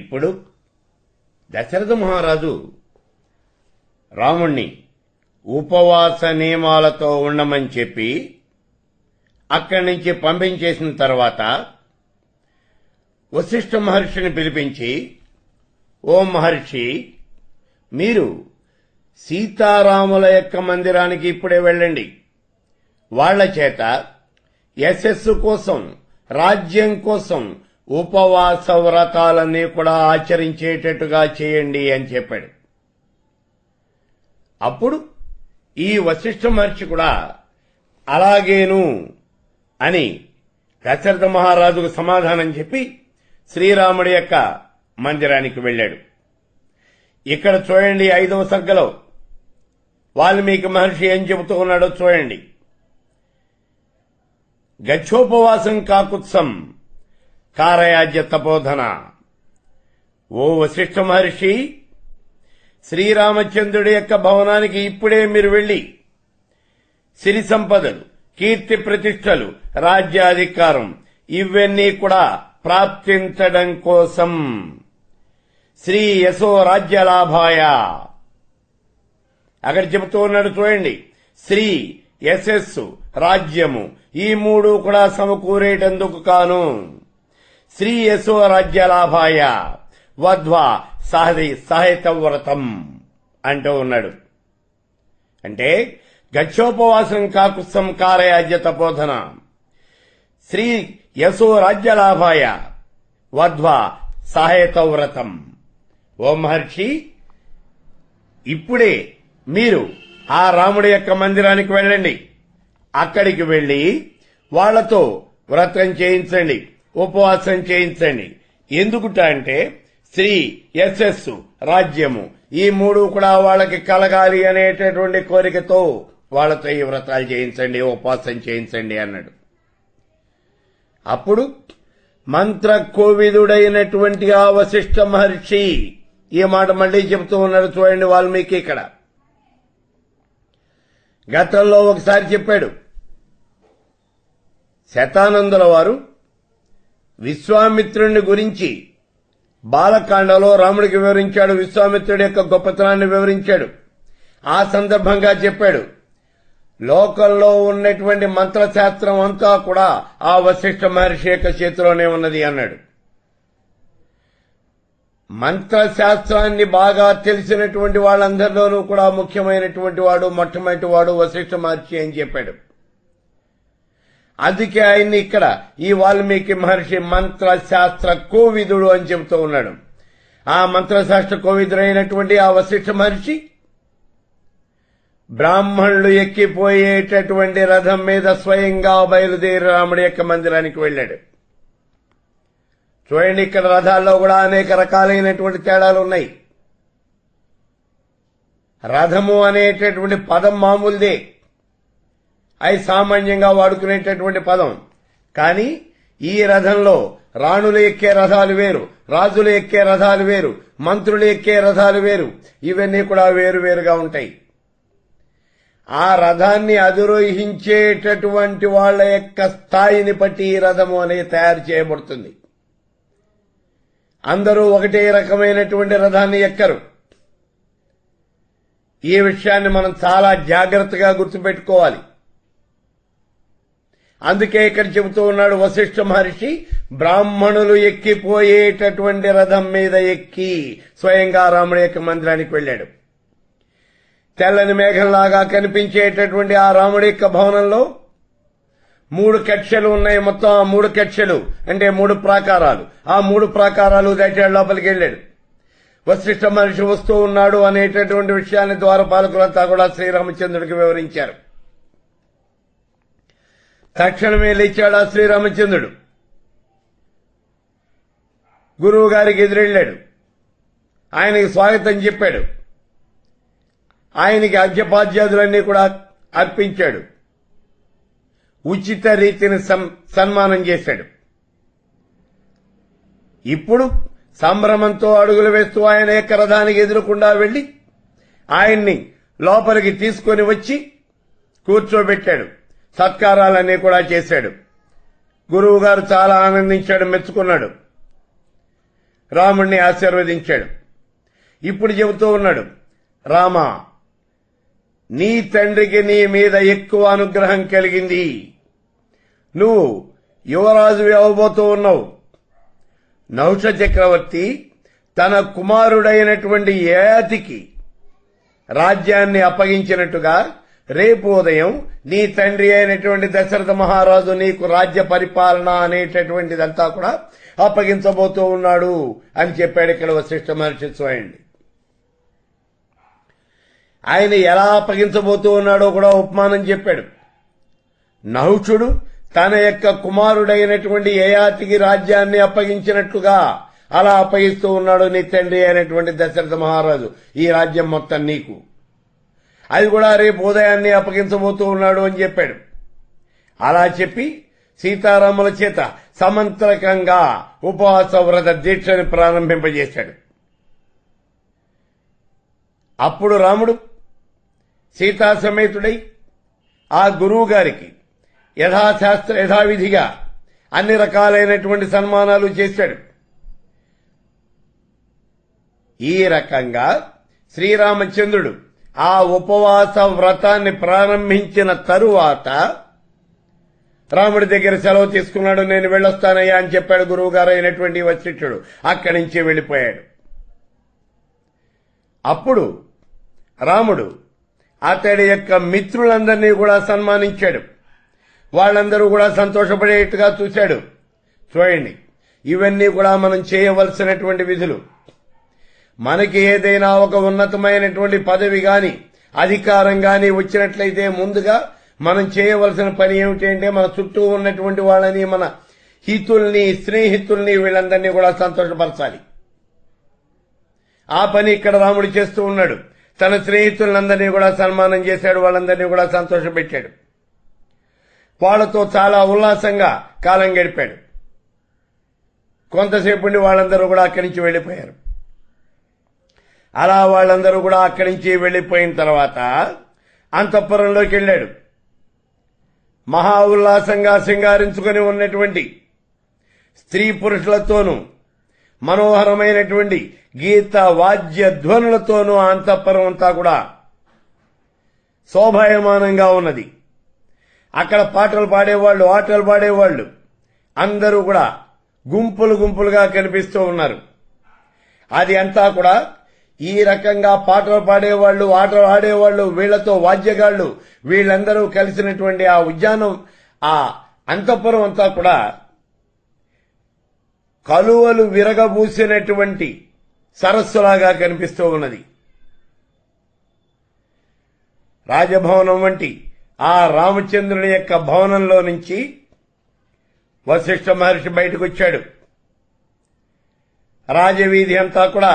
ఇప్పుడు దశరథ మహారాజు రాముణ్ణి ఉపవాస నియమాలతో ఉండమని చెప్పి అక్కడి నుంచి పంపించేసిన తర్వాత వశిష్ఠ మహర్షిని పిలిపించి ఓ మహర్షి మీరు సీతారాముల యొక్క మందిరానికి ఇప్పుడే వెళ్ళండి వాళ్ల చేత యశస్సు కోసం రాజ్యం కోసం ఉపవాస వ్రతాలన్నీ కూడా ఆచరించేటట్టుగా చేయండి అని చెప్పాడు అప్పుడు ఈ వశిష్ఠ మహర్షి కూడా అలాగేను అని దశరథ మహారాజుకు సమాధానం చెప్పి శ్రీరాముడి యొక్క మందిరానికి వెళ్ళాడు ఇక్కడ చూడండి ఐదవ సర్గలో వాల్మీకి మహర్షి ఏం చెబుతూ ఉన్నాడో చూడండి గచ్చోపవాసం కాకుత్సం కారయాజ్య తపోధన ఓ వశిష్ఠ మహర్షి శ్రీరామచంద్రుడి యొక్క భవనానికి ఇప్పుడే మీరు వెళ్లి సిరి సంపదలు కీర్తి ప్రతిష్టలు రాజ్యాధికారం ఇవన్నీ కూడా ప్రాప్తించడం కోసం శ్రీ యశో లాభాయ అక్కడ చెబుతూ ఉన్నాడు చూడండి శ్రీ యశస్సు రాజ్యము ఈ మూడు కూడా సమకూరేటందుకు కాను శ్రీ యశో రాజ్యలాభాయ వధ్వా సహది సహిత వ్రతం అంటూ ఉన్నాడు అంటే గచ్చోపవాసం కాకుత్సం కారయాజ్య తపోధన శ్రీ యశో రాజ్యలాభాయ వధ్వ సహాయత వ్రతం ఓ మహర్షి ఇప్పుడే మీరు ఆ రాముడి యొక్క మందిరానికి వెళ్ళండి అక్కడికి వెళ్ళి వాళ్లతో వ్రతం చేయించండి ఉపవాసం చేయించండి ఎందుకుట అంటే స్త్రీ ఎస్ఎస్ రాజ్యము ఈ మూడు కూడా వాళ్ళకి కలగాలి అనేటటువంటి కోరికతో వాళ్ళతో ఈ వ్రతాలు చేయించండి ఉపవాసం చేయించండి అన్నాడు అప్పుడు మంత్ర కోవిదుడైనటువంటి ఆ వశిష్ట మహర్షి ఈ మాట మళ్ళీ చెబుతూ ఉన్నాడు చూడండి వాల్మీకి ఇక్కడ గతంలో ఒకసారి చెప్పాడు శతానందుల వారు విశ్వామిత్రుని గురించి బాలకాండలో రాముడికి వివరించాడు విశ్వామిత్రుడి యొక్క గొప్పతనాన్ని వివరించాడు ఆ సందర్భంగా చెప్పాడు లోకల్లో ఉన్నటువంటి మంత్రశాస్త్రం అంతా కూడా ఆ వశిష్ఠ మహర్షి యొక్క చేతిలోనే ఉన్నది అన్నాడు మంత్రశాస్త్రాన్ని బాగా తెలిసినటువంటి వాళ్ళందరిలోనూ కూడా ముఖ్యమైనటువంటి వాడు మొట్టమొదటి వాడు వశిష్ఠ మహర్షి అని చెప్పాడు అందుకే ఆయన్ని ఇక్కడ ఈ వాల్మీకి మహర్షి మంత్ర శాస్త్ర కోవిదుడు అని చెబుతూ ఉన్నాడు ఆ మంత్రశాస్త్ర కోవిదుడైనటువంటి ఆ వశిష్ఠ మహర్షి బ్రాహ్మణులు ఎక్కిపోయేటటువంటి రథం మీద స్వయంగా బయలుదేరి రాముడి యొక్క మందిరానికి వెళ్ళాడు చూడండి ఇక్కడ రథాల్లో కూడా అనేక రకాలైనటువంటి తేడాలు ఉన్నాయి రథము అనేటటువంటి పదం మామూలుదే అది సామాన్యంగా వాడుకునేటటువంటి పదం కానీ ఈ రథంలో రాణులు ఎక్కే రథాలు వేరు రాజులు ఎక్కే రథాలు వేరు మంత్రులు ఎక్కే రథాలు వేరు ఇవన్నీ కూడా వేరు వేరుగా ఉంటాయి ఆ రథాన్ని అధిరోహించేటటువంటి వాళ్ల యొక్క స్థాయిని బట్టి ఈ రథము అనేది తయారు చేయబడుతుంది అందరూ ఒకటే రకమైనటువంటి రథాన్ని ఎక్కరు ఈ విషయాన్ని మనం చాలా జాగ్రత్తగా గుర్తుపెట్టుకోవాలి అందుకే ఇక్కడ చెబుతూ ఉన్నాడు వశిష్ఠ మహర్షి బ్రాహ్మణులు ఎక్కిపోయేటటువంటి రథం మీద ఎక్కి స్వయంగా రాముడి యొక్క మందిరానికి వెళ్ళాడు తెల్లని మేఘంలాగా కనిపించేటటువంటి ఆ రాముడి యొక్క భవనంలో మూడు కక్షలు ఉన్నాయి మొత్తం ఆ మూడు కక్షలు అంటే మూడు ప్రాకారాలు ఆ మూడు ప్రాకారాలు దాటాడు లోపలికి వెళ్ళాడు వశిష్ఠ మహర్షి వస్తూ ఉన్నాడు అనేటటువంటి విషయాన్ని ద్వారపాలకులంతా కూడా శ్రీరామచంద్రుడికి వివరించారు తక్షణమే లేచాడు ఆ శ్రీరామచంద్రుడు గురువు గారికి ఎదురెళ్ళాడు ఆయనకి స్వాగతం చెప్పాడు ఆయనకి అర్ఘ్యపాధ్యాదులన్నీ కూడా అర్పించాడు ఉచిత రీతిని సన్మానం చేశాడు ఇప్పుడు సంభ్రమంతో అడుగులు వేస్తూ ఆయన యొక్క రథానికి ఎదురకుండా వెళ్లి ఆయన్ని లోపలికి తీసుకొని వచ్చి కూర్చోబెట్టాడు సత్కారాలన్నీ కూడా చేశాడు గురువు గారు చాలా ఆనందించాడు మెచ్చుకున్నాడు రాముణ్ణి ఆశీర్వదించాడు ఇప్పుడు చెబుతూ ఉన్నాడు రామ నీ తండ్రికి నీ మీద ఎక్కువ అనుగ్రహం కలిగింది నువ్వు యువరాజు అవ్వబోతూ ఉన్నావు నౌష చక్రవర్తి తన కుమారుడైనటువంటి ఏతికి రాజ్యాన్ని అప్పగించినట్టుగా రేపు ఉదయం నీ తండ్రి అయినటువంటి దశరథ మహారాజు నీకు రాజ్య పరిపాలన అనేటటువంటిదంతా కూడా అప్పగించబోతూ ఉన్నాడు అని చెప్పాడు ఇక్కడ వశిష్ఠ మహర్షి చూడండి ఆయన ఎలా అప్పగించబోతూ ఉన్నాడో కూడా ఉపమానం చెప్పాడు నహుషుడు తన యొక్క కుమారుడైనటువంటి యయాతికి రాజ్యాన్ని అప్పగించినట్లుగా అలా అప్పగిస్తూ ఉన్నాడు నీ తండ్రి అయినటువంటి దశరథ మహారాజు ఈ రాజ్యం మొత్తం నీకు అది కూడా రేపు ఉదయాన్నే అప్పగించబోతూ ఉన్నాడు అని చెప్పాడు అలా చెప్పి సీతారాముల చేత సమంత్రకంగా ఉపవాస వ్రత దీక్షను ప్రారంభింపజేశాడు అప్పుడు రాముడు సీతా సమేతుడై ఆ గురువు గారికి యథాశాస్త్ర యథావిధిగా అన్ని రకాలైనటువంటి సన్మానాలు చేశాడు ఈ రకంగా శ్రీరామచంద్రుడు ఆ ఉపవాస వ్రతాన్ని ప్రారంభించిన తరువాత రాముడి దగ్గర సెలవు తీసుకున్నాడు నేను వెళ్ళొస్తానయ్యా అని చెప్పాడు గురువు గారు అయినటువంటి వశిష్ఠుడు అక్కడి నుంచి వెళ్ళిపోయాడు అప్పుడు రాముడు అతడి యొక్క మిత్రులందరినీ కూడా సన్మానించాడు వాళ్ళందరూ కూడా సంతోషపడేట్టుగా చూశాడు చూడండి ఇవన్నీ కూడా మనం చేయవలసినటువంటి విధులు మనకి ఏదైనా ఒక ఉన్నతమైనటువంటి పదవి గాని అధికారం గాని వచ్చినట్లయితే ముందుగా మనం చేయవలసిన పని ఏమిటి అంటే మన చుట్టూ ఉన్నటువంటి వాళ్ళని మన హితుల్ని స్నేహితుల్ని వీళ్ళందరినీ కూడా సంతోషపరచాలి ఆ పని ఇక్కడ రాముడు చేస్తూ ఉన్నాడు తన స్నేహితులందరినీ కూడా సన్మానం చేశాడు వాళ్ళందరినీ కూడా సంతోషపెట్టాడు వాళ్ళతో చాలా ఉల్లాసంగా కాలం గడిపాడు కొంతసేపు వాళ్ళందరూ కూడా అక్కడి నుంచి వెళ్లిపోయారు అలా వాళ్ళందరూ కూడా అక్కడి నుంచి వెళ్ళిపోయిన తర్వాత అంతఃపురంలోకి వెళ్ళాడు మహా ఉల్లాసంగా శృంగారించుకుని ఉన్నటువంటి స్త్రీ పురుషులతోనూ మనోహరమైనటువంటి గీత వాద్య ధ్వనులతోనూ అంతఃపురం అంతా కూడా శోభాయమానంగా ఉన్నది అక్కడ పాటలు పాడేవాళ్ళు ఆటలు పాడేవాళ్ళు అందరూ కూడా గుంపులు గుంపులుగా కనిపిస్తూ ఉన్నారు అది అంతా కూడా ఈ రకంగా పాటలు పాడేవాళ్లు ఆటలు ఆడేవాళ్లు వీళ్లతో వాద్యగాళ్లు వీళ్ళందరూ కలిసినటువంటి ఆ ఉద్యానం ఆ అంతఃపురం అంతా కూడా కలువలు విరగబూసినటువంటి సరస్సులాగా కనిపిస్తూ ఉన్నది రాజభవనం వంటి ఆ రామచంద్రుని యొక్క భవనంలో నుంచి వశిష్ఠ మహర్షి బయటకు వచ్చాడు రాజవీధి అంతా కూడా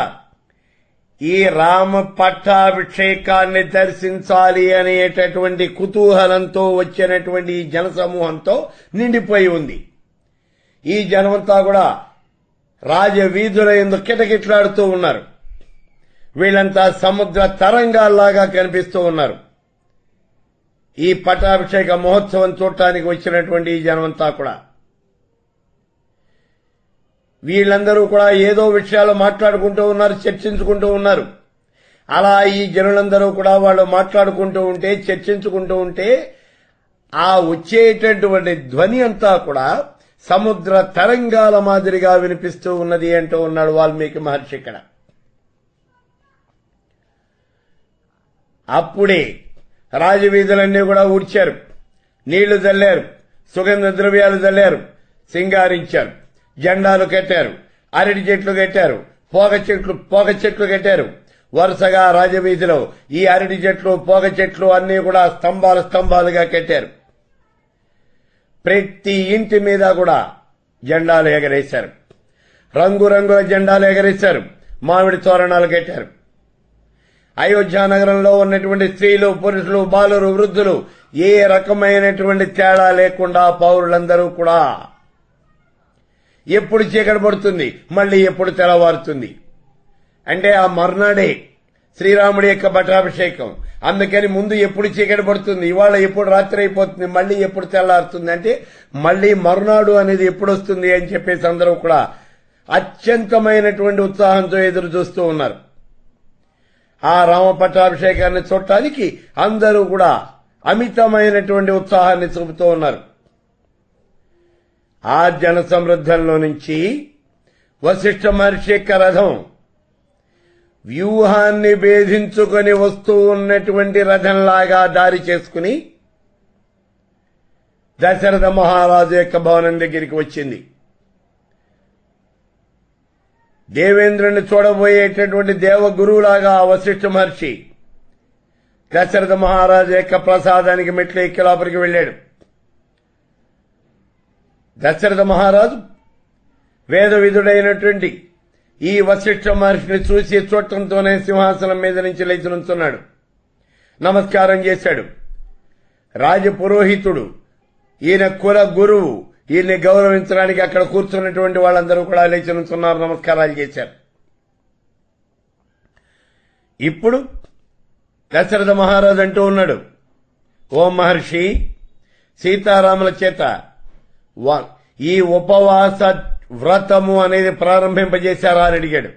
ఈ రామ పట్టాభిషేకాన్ని దర్శించాలి అనేటటువంటి కుతూహలంతో వచ్చినటువంటి ఈ జనసమూహంతో నిండిపోయి ఉంది ఈ జనమంతా కూడా రాజవీధుల ఎందుకు కిటకిట్లాడుతూ ఉన్నారు వీళ్ళంతా సముద్ర తరంగాల్లాగా కనిపిస్తూ ఉన్నారు ఈ పట్టాభిషేక మహోత్సవం చూడటానికి వచ్చినటువంటి ఈ జనమంతా కూడా వీళ్ళందరూ కూడా ఏదో విషయాలు మాట్లాడుకుంటూ ఉన్నారు చర్చించుకుంటూ ఉన్నారు అలా ఈ జనులందరూ కూడా వాళ్ళు మాట్లాడుకుంటూ ఉంటే చర్చించుకుంటూ ఉంటే ఆ వచ్చేటటువంటి ధ్వని అంతా కూడా సముద్ర తరంగాల మాదిరిగా వినిపిస్తూ ఉన్నది అంటూ ఉన్నాడు వాల్మీకి మహర్షి ఇక్కడ అప్పుడే రాజవీధులన్నీ కూడా ఊడ్చారు నీళ్లు చల్లారు సుగంధ ద్రవ్యాలు చల్లారు సింగారించారు జెండాలు కట్టారు అరటి చెట్లు కట్టారు పోగ చెట్లు పోగ చెట్లు కట్టారు వరుసగా రాజవీధిలో ఈ అరటి చెట్లు పోగ చెట్లు అన్నీ కూడా స్తంభాలు స్తంభాలుగా కట్టారు ప్రతి ఇంటి మీద కూడా జెండాలు ఎగరేశారు రంగురంగుల జెండాలు ఎగరేశారు మామిడి తోరణాలు కట్టారు అయోధ్య నగరంలో ఉన్నటువంటి స్త్రీలు పురుషులు బాలురు వృద్ధులు ఏ రకమైనటువంటి తేడా లేకుండా పౌరులందరూ కూడా ఎప్పుడు చీకటి పడుతుంది మళ్ళీ ఎప్పుడు తెల్లవారుతుంది అంటే ఆ మర్నాడే శ్రీరాముడి యొక్క పట్టాభిషేకం అందుకని ముందు ఎప్పుడు చీకటి పడుతుంది ఇవాళ ఎప్పుడు రాత్రి అయిపోతుంది మళ్ళీ ఎప్పుడు తెల్లారుతుంది అంటే మళ్ళీ మరునాడు అనేది ఎప్పుడు వస్తుంది అని చెప్పేసి అందరూ కూడా అత్యంతమైనటువంటి ఉత్సాహంతో ఎదురు చూస్తూ ఉన్నారు ఆ రామ పట్టాభిషేకాన్ని చూడటానికి అందరూ కూడా అమితమైనటువంటి ఉత్సాహాన్ని చూపుతూ ఉన్నారు ఆ జన సమృద్ధంలో నుంచి వశిష్ఠ మహర్షి యొక్క రథం వ్యూహాన్ని భేధించుకొని వస్తూ ఉన్నటువంటి రథంలాగా దారి చేసుకుని దశరథ మహారాజు యొక్క భవనం దగ్గరికి వచ్చింది దేవేంద్రుని చూడబోయేటటువంటి దేవగురువులాగా వశిష్ఠ మహర్షి దశరథ మహారాజు యొక్క ప్రసాదానికి మెట్లు ఎక్కి లోపలికి వెళ్ళాడు దశరథ మహారాజు వేదవిధుడైనటువంటి ఈ వశిష్ఠ మహర్షిని చూసి చూడటంతోనే సింహాసనం మీద నుంచి లేచి నుంచున్నాడు నమస్కారం చేశాడు రాజపురోహితుడు ఈయన కుల గురువు ఈయన్ని గౌరవించడానికి అక్కడ కూర్చున్నటువంటి వాళ్ళందరూ కూడా లేచి నుంచున్నారు నమస్కారాలు చేశారు ఇప్పుడు దశరథ మహారాజు అంటూ ఉన్నాడు ఓం మహర్షి సీతారాముల చేత వన్ ఈ ఉపవాస వ్రతము అనేది ప్రారంభింపజేశారా అని అడిగాడు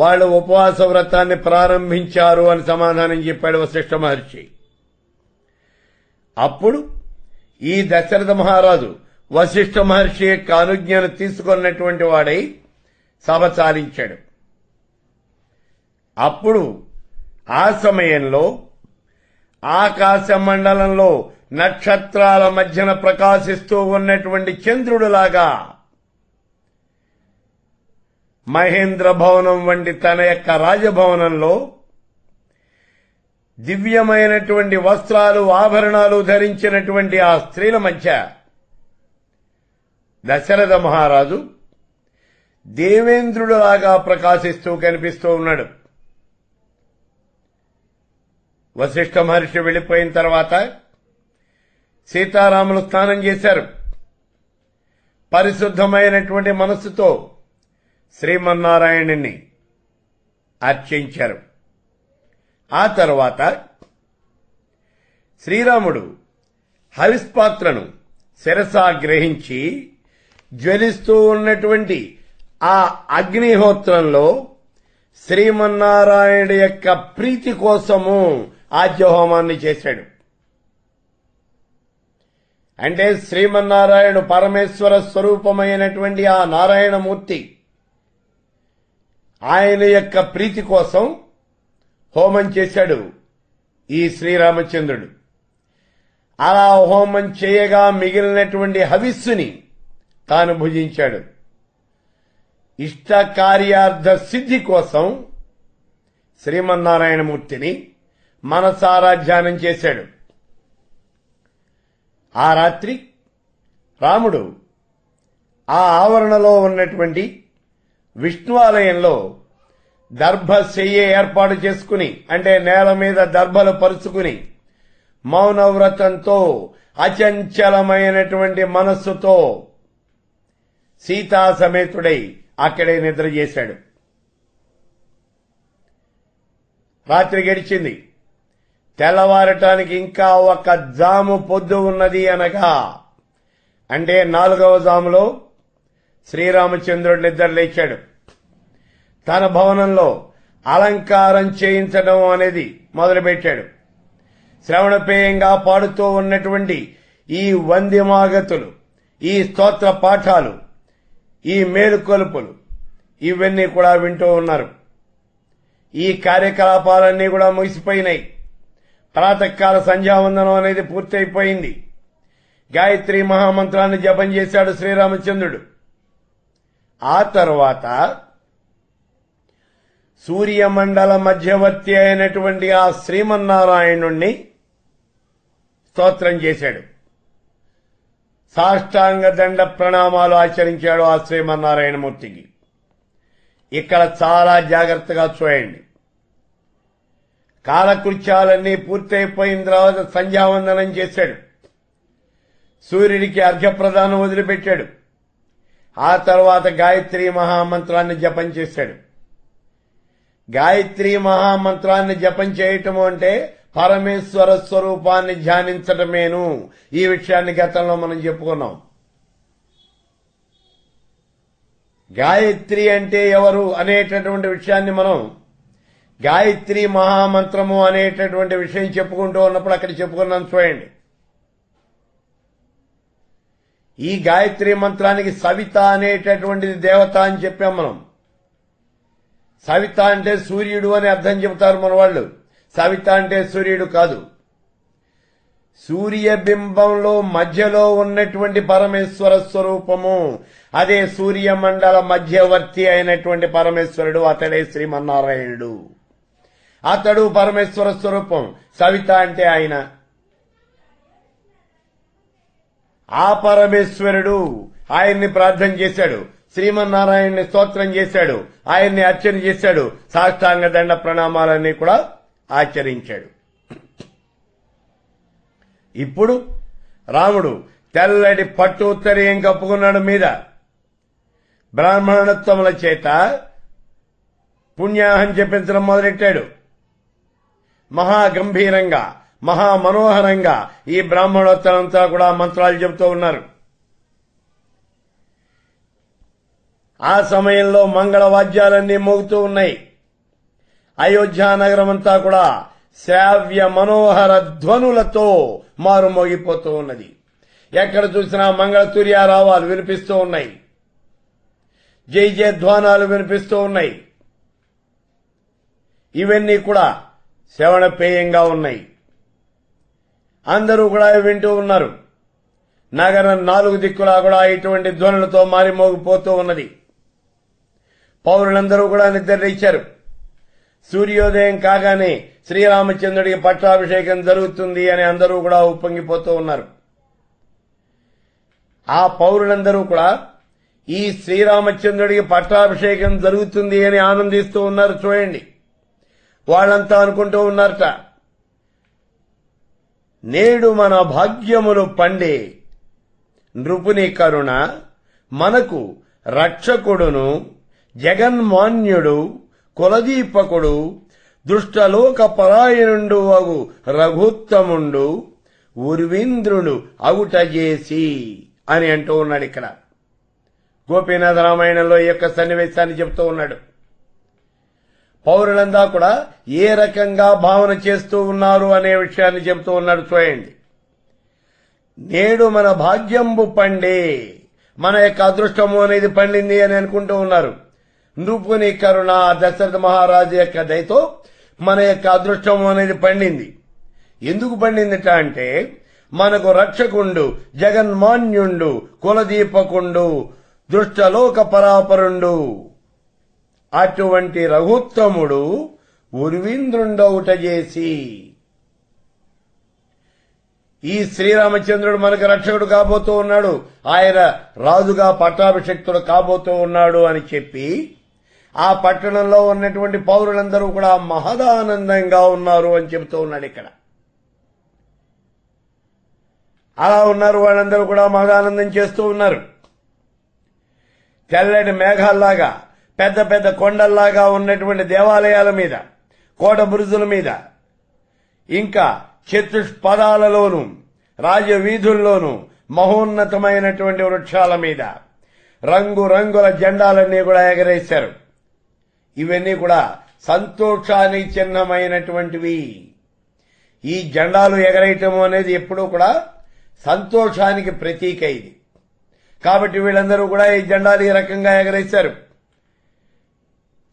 వాళ్ళు ఉపవాస వ్రతాన్ని ప్రారంభించారు అని సమాధానం చెప్పాడు వశిష్ఠ మహర్షి అప్పుడు ఈ దశరథ మహారాజు వశిష్ఠ మహర్షి యొక్క అనుజ్ఞను తీసుకున్నటువంటి వాడై సభ చాలించాడు అప్పుడు ఆ సమయంలో ఆకాశ మండలంలో నక్షత్రాల మధ్యన ప్రకాశిస్తూ ఉన్నటువంటి చంద్రుడులాగా మహేంద్ర భవనం వంటి తన యొక్క రాజభవనంలో దివ్యమైనటువంటి వస్త్రాలు ఆభరణాలు ధరించినటువంటి ఆ స్త్రీల మధ్య దశరథ మహారాజు దేవేంద్రుడులాగా ప్రకాశిస్తూ కనిపిస్తూ ఉన్నాడు వశిష్ఠ మహర్షి వెళ్ళిపోయిన తర్వాత సీతారాములు స్నానం చేశారు పరిశుద్ధమైనటువంటి మనస్సుతో శ్రీమన్నారాయణుని అర్చించారు ఆ తర్వాత శ్రీరాముడు శిరసా గ్రహించి జ్వలిస్తూ ఉన్నటువంటి ఆ అగ్నిహోత్రంలో శ్రీమన్నారాయణ యొక్క ప్రీతి కోసము ఆజ్యహోమాన్ని చేశాడు అంటే శ్రీమన్నారాయణ పరమేశ్వర స్వరూపమైనటువంటి ఆ నారాయణమూర్తి ఆయన యొక్క ప్రీతి కోసం హోమం చేశాడు ఈ శ్రీరామచంద్రుడు అలా హోమం చేయగా మిగిలినటువంటి హవిస్సుని తాను భుజించాడు ఇష్ట కార్యార్థ సిద్ధి కోసం శ్రీమన్నారాయణమూర్తిని మనసారా ధ్యానం చేశాడు ఆ రాత్రి రాముడు ఆ ఆవరణలో ఉన్నటువంటి విష్ణు ఆలయంలో దర్భశయ్య ఏర్పాటు చేసుకుని అంటే నేల మీద దర్భలు పరుచుకుని మౌనవ్రతంతో అచంచలమైనటువంటి మనస్సుతో సీతా సమేతుడై అక్కడే నిద్ర చేశాడు రాత్రి గడిచింది తెల్లవారటానికి ఇంకా ఒక జాము పొద్దు ఉన్నది అనగా అంటే నాలుగవ జాములో శ్రీరామచంద్రుడు నిద్ర లేచాడు తన భవనంలో అలంకారం చేయించడం అనేది మొదలుపెట్టాడు శ్రవణపేయంగా పాడుతూ ఉన్నటువంటి ఈ వందిమాగతులు ఈ స్తోత్ర పాఠాలు ఈ మేలుకొలుపులు ఇవన్నీ కూడా వింటూ ఉన్నారు ఈ కార్యకలాపాలన్నీ కూడా ముగిసిపోయినాయి ప్రాతకాల సంధ్యావందనం అనేది పూర్తయిపోయింది గాయత్రి మహామంత్రాన్ని జపం చేశాడు శ్రీరామచంద్రుడు ఆ తర్వాత సూర్యమండల మధ్యవర్తి అయినటువంటి ఆ శ్రీమన్నారాయణుణ్ణి స్తోత్రం చేశాడు సాష్టాంగ దండ ప్రణామాలు ఆచరించాడు ఆ శ్రీమన్నారాయణమూర్తికి ఇక్కడ చాలా జాగ్రత్తగా చూడండి కాలకృత్యాలన్నీ పూర్తయిపోయిన తర్వాత సంధ్యావందనం చేశాడు సూర్యుడికి అర్ఘ్యప్రదానం వదిలిపెట్టాడు ఆ తర్వాత గాయత్రి మహామంత్రాన్ని జపం చేశాడు గాయత్రి మహామంత్రాన్ని జపం చేయటం అంటే పరమేశ్వర స్వరూపాన్ని ధ్యానించటమేను ఈ విషయాన్ని గతంలో మనం చెప్పుకున్నాం గాయత్రి అంటే ఎవరు అనేటటువంటి విషయాన్ని మనం గాయత్రి మహామంత్రము అనేటటువంటి విషయం చెప్పుకుంటూ ఉన్నప్పుడు అక్కడ చెప్పుకున్నాను చూడండి ఈ గాయత్రి మంత్రానికి సవిత అనేటటువంటిది దేవత అని చెప్పాం మనం సవిత అంటే సూర్యుడు అని అర్థం చెబుతారు మన వాళ్ళు సవిత అంటే సూర్యుడు కాదు సూర్యబింబంలో మధ్యలో ఉన్నటువంటి పరమేశ్వర స్వరూపము అదే సూర్యమండల మధ్యవర్తి అయినటువంటి పరమేశ్వరుడు అతడే శ్రీమన్నారాయణుడు అతడు పరమేశ్వర స్వరూపం సవిత అంటే ఆయన ఆ పరమేశ్వరుడు ఆయన్ని ప్రార్థన చేశాడు శ్రీమన్నారాయణ్ణి స్తోత్రం చేశాడు ఆయన్ని అర్చన చేశాడు సాష్టాంగ దండ ప్రణామాలన్నీ కూడా ఆచరించాడు ఇప్పుడు రాముడు తెల్లటి పట్టు ఉత్తరీయం కప్పుకున్నాడు మీద బ్రాహ్మణత్వముల చేత పుణ్యాహం చెప్పించడం మొదలెట్టాడు మహాగంభీరంగా మహా మనోహరంగా ఈ బ్రాహ్మణోత్తరంతా కూడా మంత్రాలు చెబుతూ ఉన్నారు ఆ సమయంలో మంగళ వాద్యాలన్నీ మోగుతూ ఉన్నాయి అయోధ్య నగరం అంతా కూడా శ్రావ్య మనోహర ధ్వనులతో మారుమోగిపోతూ ఉన్నది ఎక్కడ చూసినా మంగళ తుర్యారావాలు వినిపిస్తూ ఉన్నాయి జై జయధ్వానాలు వినిపిస్తూ ఉన్నాయి ఇవన్నీ కూడా పేయంగా ఉన్నాయి అందరూ కూడా వింటూ ఉన్నారు నగరం నాలుగు దిక్కులా కూడా ఇటువంటి ధ్వనులతో మారిమోగిపోతూ ఉన్నది పౌరులందరూ కూడా ఇచ్చారు సూర్యోదయం కాగానే శ్రీరామచంద్రుడికి పట్టాభిషేకం జరుగుతుంది అని అందరూ కూడా ఉప్పొంగిపోతూ ఉన్నారు ఆ పౌరులందరూ కూడా ఈ శ్రీరామచంద్రుడికి పట్టాభిషేకం జరుగుతుంది అని ఆనందిస్తూ ఉన్నారు చూడండి వాళ్ళంతా అనుకుంటూ ఉన్నారట నేడు మన భాగ్యములు పండే నృపుని కరుణ మనకు రక్షకుడును జగన్మాన్యుడు కులదీపకుడు దుష్టలోక పరాయణుండు అగు రఘుత్తముండు ఉర్వీంద్రుడు చేసి అని అంటూ ఉన్నాడు ఇక్కడ గోపీనాథ రామాయణంలో యొక్క సన్నివేశాన్ని చెప్తూ ఉన్నాడు పౌరులంతా కూడా ఏ రకంగా భావన చేస్తూ ఉన్నారు అనే విషయాన్ని చెబుతూ ఉన్నాడు చూడండి నేడు మన భాగ్యంబు పండే మన యొక్క అదృష్టము అనేది పండింది అని అనుకుంటూ ఉన్నారు నృపుని కరుణ దశరథ మహారాజు యొక్క దయతో మన యొక్క అదృష్టము అనేది పండింది ఎందుకు పండిందిట అంటే మనకు రక్షకుండు జగన్మాన్యుండు కులదీపకుండు దృష్టలోక పరాపరుండు అటువంటి రఘుత్తముడు చేసి ఈ శ్రీరామచంద్రుడు మనకు రక్షకుడు కాబోతూ ఉన్నాడు ఆయన రాజుగా పట్టాభిషక్తుడు కాబోతూ ఉన్నాడు అని చెప్పి ఆ పట్టణంలో ఉన్నటువంటి పౌరులందరూ కూడా మహదానందంగా ఉన్నారు అని చెబుతూ ఉన్నాడు ఇక్కడ అలా ఉన్నారు వాళ్ళందరూ కూడా మహదానందం చేస్తూ ఉన్నారు తెల్లటి మేఘాల్లాగా పెద్ద పెద్ద కొండల్లాగా ఉన్నటువంటి దేవాలయాల మీద కోట బురుజుల మీద ఇంకా చతుష్పదాలలోనూ రాజవీధుల్లోనూ మహోన్నతమైనటువంటి వృక్షాల మీద రంగు రంగుల జెండాలన్నీ కూడా ఎగరేశారు ఇవన్నీ కూడా సంతోషాని చిహ్నమైనటువంటివి ఈ జెండాలు ఎగరేయటం అనేది ఎప్పుడూ కూడా సంతోషానికి ప్రతీక ఇది కాబట్టి వీళ్ళందరూ కూడా ఈ జెండాలు ఈ రకంగా ఎగరేశారు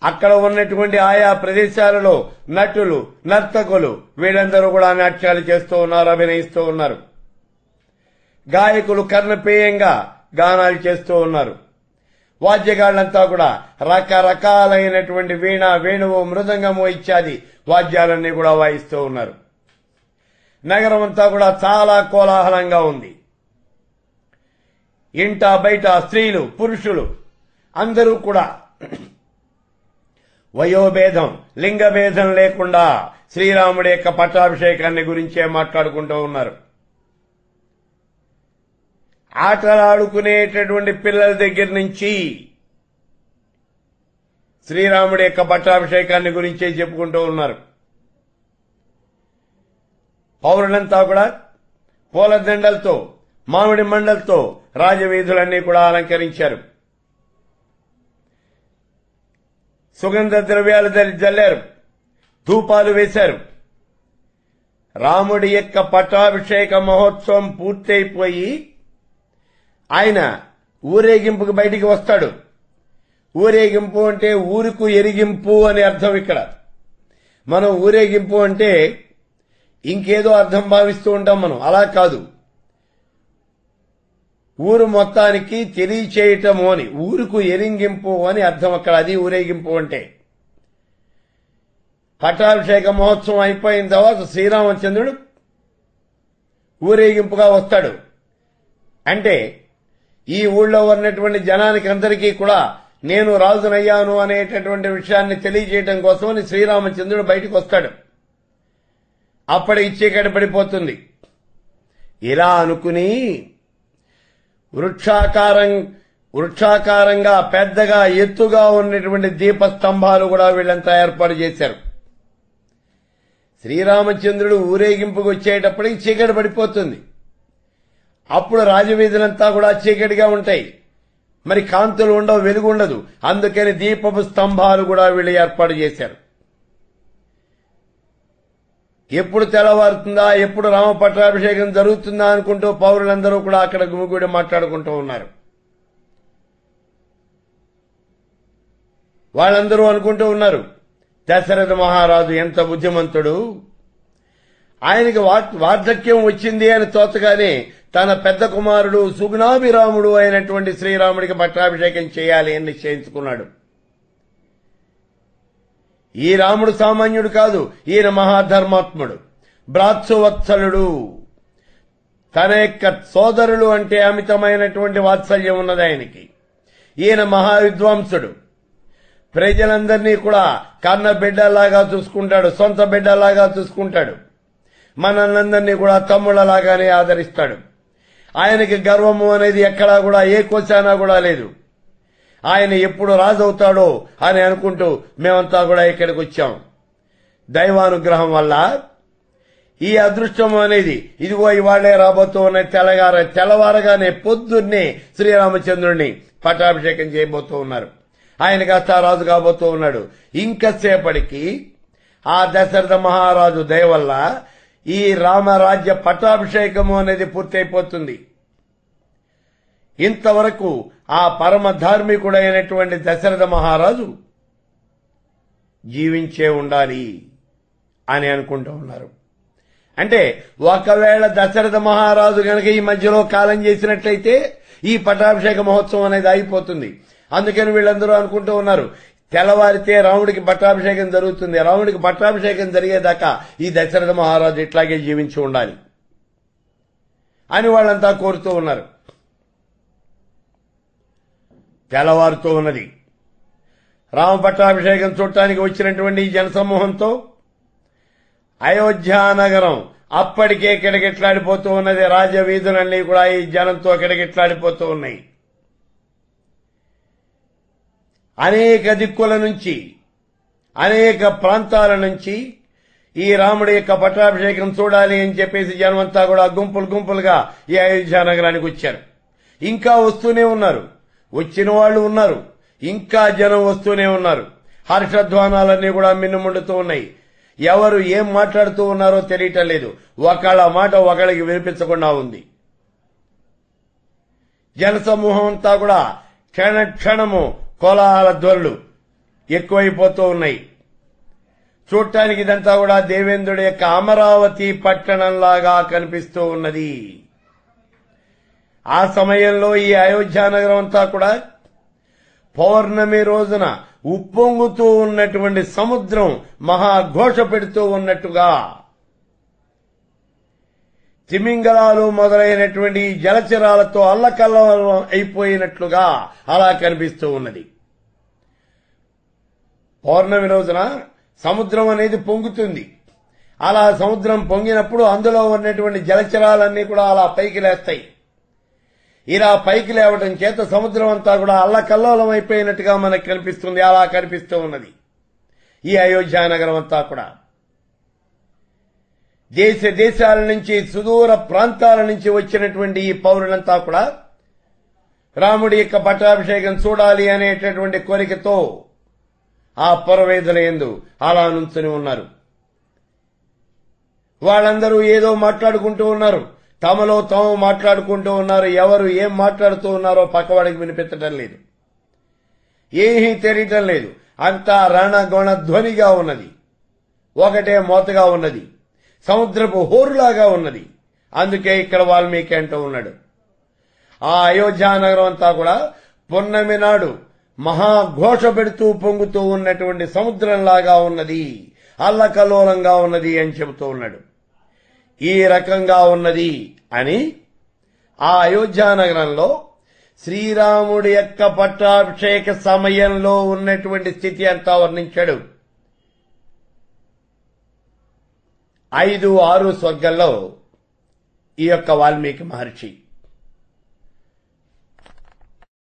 అక్కడ ఉన్నటువంటి ఆయా ప్రదేశాలలో నటులు నర్తకులు వీళ్ళందరూ కూడా నాట్యాలు చేస్తూ ఉన్నారు అభినయిస్తూ ఉన్నారు గాయకులు కర్ణపేయంగా గానాలు చేస్తూ ఉన్నారు వాద్యగాళ్లంతా కూడా రకరకాలైనటువంటి వీణ వేణువు మృదంగము ఇత్యాది వాద్యాలన్నీ కూడా వాయిస్తూ ఉన్నారు నగరం అంతా కూడా చాలా కోలాహలంగా ఉంది ఇంట బయట స్త్రీలు పురుషులు అందరూ కూడా వయోభేదం లింగభేదం లేకుండా శ్రీరాముడి యొక్క పట్టాభిషేకాన్ని గురించే మాట్లాడుకుంటూ ఉన్నారు ఆటలాడుకునేటటువంటి పిల్లల దగ్గర నుంచి శ్రీరాముడి యొక్క పట్టాభిషేకాన్ని గురించే చెప్పుకుంటూ ఉన్నారు పౌరులంతా కూడా పూలదండలతో మామిడి మండలతో రాజవీధులన్నీ కూడా అలంకరించారు సుగంధ ద్రవ్యాలు జల్లారు ధూపాలు వేశారు రాముడి యొక్క పట్టాభిషేక మహోత్సవం పూర్తయిపోయి ఆయన ఊరేగింపుకు బయటికి వస్తాడు ఊరేగింపు అంటే ఊరుకు ఎరిగింపు అని అర్థం ఇక్కడ మనం ఊరేగింపు అంటే ఇంకేదో అర్థం భావిస్తూ ఉంటాం మనం అలా కాదు ఊరు మొత్తానికి తెలియచేయటము అని ఊరుకు ఎరింగింపు అని అర్థం అక్కడ అది ఊరేగింపు అంటే పట్టాభిషేక మహోత్సవం అయిపోయిన తర్వాత శ్రీరామచంద్రుడు ఊరేగింపుగా వస్తాడు అంటే ఈ ఊళ్ళో ఉన్నటువంటి జనానికి అందరికీ కూడా నేను రాజునయ్యాను అనేటటువంటి విషయాన్ని తెలియజేయడం కోసమని శ్రీరామచంద్రుడు బయటకు వస్తాడు అప్పటి ఇచ్చేకడ పడిపోతుంది ఇలా అనుకుని వృక్షాకారం వృక్షాకారంగా పెద్దగా ఎత్తుగా ఉన్నటువంటి దీపస్తంభాలు కూడా వీళ్ళంతా ఏర్పాటు చేశారు శ్రీరామచంద్రుడు ఊరేగింపుకు వచ్చేటప్పటికి చీకటి పడిపోతుంది అప్పుడు రాజవీధులంతా కూడా చీకటిగా ఉంటాయి మరి కాంతులు ఉండవు వెలుగు ఉండదు అందుకని దీపపు స్తంభాలు కూడా వీళ్ళు ఏర్పాటు చేశారు ఎప్పుడు తెల్లవారుతుందా ఎప్పుడు రామ పట్టాభిషేకం జరుగుతుందా అనుకుంటూ పౌరులందరూ కూడా అక్కడ గుమిగూడి మాట్లాడుకుంటూ ఉన్నారు వాళ్ళందరూ అనుకుంటూ ఉన్నారు దశరథ మహారాజు ఎంత బుద్ధిమంతుడు ఆయనకి వార్ధక్యం వచ్చింది అని తోచగానే తన పెద్ద కుమారుడు సుగుణాభిరాముడు అయినటువంటి శ్రీరాముడికి పట్టాభిషేకం చేయాలి అని నిశ్చయించుకున్నాడు ఈ రాముడు సామాన్యుడు కాదు ఈయన మహాధర్మాత్ముడు భ్రాత్సువత్సలుడు తన యొక్క సోదరులు అంటే అమితమైనటువంటి వాత్సల్యం ఉన్నది ఆయనకి ఈయన మహావిద్వాంసుడు ప్రజలందరినీ కూడా కన్న బిడ్డలాగా చూసుకుంటాడు సొంత బిడ్డలాగా చూసుకుంటాడు మనందరినీ కూడా తమ్ముళ్ళలాగానే ఆదరిస్తాడు ఆయనకి గర్వము అనేది ఎక్కడా కూడా ఏ కోశానా కూడా లేదు ఆయన ఎప్పుడు రాజు అవుతాడో అని అనుకుంటూ మేమంతా కూడా ఇక్కడికి వచ్చాం దైవానుగ్రహం వల్ల ఈ అదృష్టం అనేది ఇదిగో ఇవాళ్లే రాబోతూ ఉన్న తెల్లగార తెల్లవారగానే పొద్దున్నే శ్రీరామచంద్రుడిని పట్టాభిషేకం చేయబోతూ ఉన్నారు ఆయన కాస్త రాజు కాబోతూ ఉన్నాడు ఇంకసేపటికి ఆ దశరథ మహారాజు దయవల్ల ఈ రామరాజ్య పట్టాభిషేకము అనేది పూర్తయిపోతుంది ఇంతవరకు ఆ పరమ ధార్మికుడైనటువంటి దశరథ మహారాజు జీవించే ఉండాలి అని అనుకుంటూ ఉన్నారు అంటే ఒకవేళ దశరథ మహారాజు కనుక ఈ మధ్యలో కాలం చేసినట్లయితే ఈ పట్టాభిషేక మహోత్సవం అనేది ఆగిపోతుంది అందుకని వీళ్ళందరూ అనుకుంటూ ఉన్నారు తెల్లవారితే రాముడికి పట్టాభిషేకం జరుగుతుంది రాముడికి పట్టాభిషేకం జరిగేదాకా ఈ దశరథ మహారాజు ఇట్లాగే జీవించి ఉండాలి అని వాళ్ళంతా కోరుతూ ఉన్నారు తెల్లవారుతూ ఉన్నది రామపట్టాభిషేకం చూడటానికి వచ్చినటువంటి ఈ జనసమూహంతో అయోధ్యానగరం అప్పటికే కిడకిట్లాడిపోతూ ఉన్నది రాజవీధులన్నీ కూడా ఈ జనంతో కిడకిట్లాడిపోతూ ఉన్నాయి అనేక దిక్కుల నుంచి అనేక ప్రాంతాల నుంచి ఈ రాముడి యొక్క పట్టాభిషేకం చూడాలి అని చెప్పేసి జనమంతా కూడా గుంపులు గుంపులుగా ఈ అయోధ్య నగరానికి వచ్చారు ఇంకా వస్తూనే ఉన్నారు వచ్చిన వాళ్ళు ఉన్నారు ఇంకా జనం వస్తూనే ఉన్నారు హర్షధ్వానాలన్నీ కూడా మిన్నుముండుతూ ఉన్నాయి ఎవరు ఏం మాట్లాడుతూ ఉన్నారో తెలియటం లేదు ఒకళ్ళ మాట ఒకళ్ళకి వినిపించకుండా ఉంది జనసమూహం అంతా కూడా క్షణ క్షణము కోలాహల ధ్వనులు ఎక్కువైపోతూ ఉన్నాయి చూడటానికి ఇదంతా కూడా దేవేంద్రుడి యొక్క అమరావతి పట్టణంలాగా కనిపిస్తూ ఉన్నది ఆ సమయంలో ఈ నగరం అంతా కూడా పౌర్ణమి రోజున ఉప్పొంగుతూ ఉన్నటువంటి సముద్రం మహాఘోష పెడుతూ ఉన్నట్టుగా తిమింగళాలు మొదలైనటువంటి జలచరాలతో అల్లకల్లం అయిపోయినట్లుగా అలా కనిపిస్తూ ఉన్నది పౌర్ణమి రోజున సముద్రం అనేది పొంగుతుంది అలా సముద్రం పొంగినప్పుడు అందులో ఉన్నటువంటి జలచరాలన్నీ కూడా అలా పైకి లేస్తాయి ఇలా పైకి లేవడం చేత సముద్రం అంతా కూడా అల్లకల్లోలం అయిపోయినట్టుగా మనకు కనిపిస్తుంది అలా కనిపిస్తూ ఉన్నది ఈ అయోధ్య నగరం అంతా కూడా దేశ దేశాల నుంచి సుదూర ప్రాంతాల నుంచి వచ్చినటువంటి ఈ పౌరులంతా కూడా రాముడి యొక్క పట్టాభిషేకం చూడాలి అనేటటువంటి కోరికతో ఆ పొరవేదల ఎందు అలా నుంచుని ఉన్నారు వాళ్ళందరూ ఏదో మాట్లాడుకుంటూ ఉన్నారు తమలో తాము మాట్లాడుకుంటూ ఉన్నారు ఎవరు ఏం మాట్లాడుతూ ఉన్నారో పక్కవాడికి వినిపించటం లేదు ఏమీ తెలియటం లేదు అంతా రణగొణ ధ్వనిగా ఉన్నది ఒకటే మోతగా ఉన్నది సముద్రపు హోరులాగా ఉన్నది అందుకే ఇక్కడ వాల్మీకి అంటూ ఉన్నాడు ఆ అయోధ్య నగరం అంతా కూడా పున్నమి నాడు మహాఘోష పెడుతూ పొంగుతూ ఉన్నటువంటి సముద్రంలాగా ఉన్నది అల్లకలోలంగా ఉన్నది అని చెబుతూ ఉన్నాడు ఈ రకంగా ఉన్నది అని ఆ అయోధ్యా నగరంలో శ్రీరాముడి యొక్క పట్టాభిషేక సమయంలో ఉన్నటువంటి స్థితి అంతా వర్ణించాడు ఐదు ఆరు స్వర్గంలో ఈ యొక్క వాల్మీకి మహర్షి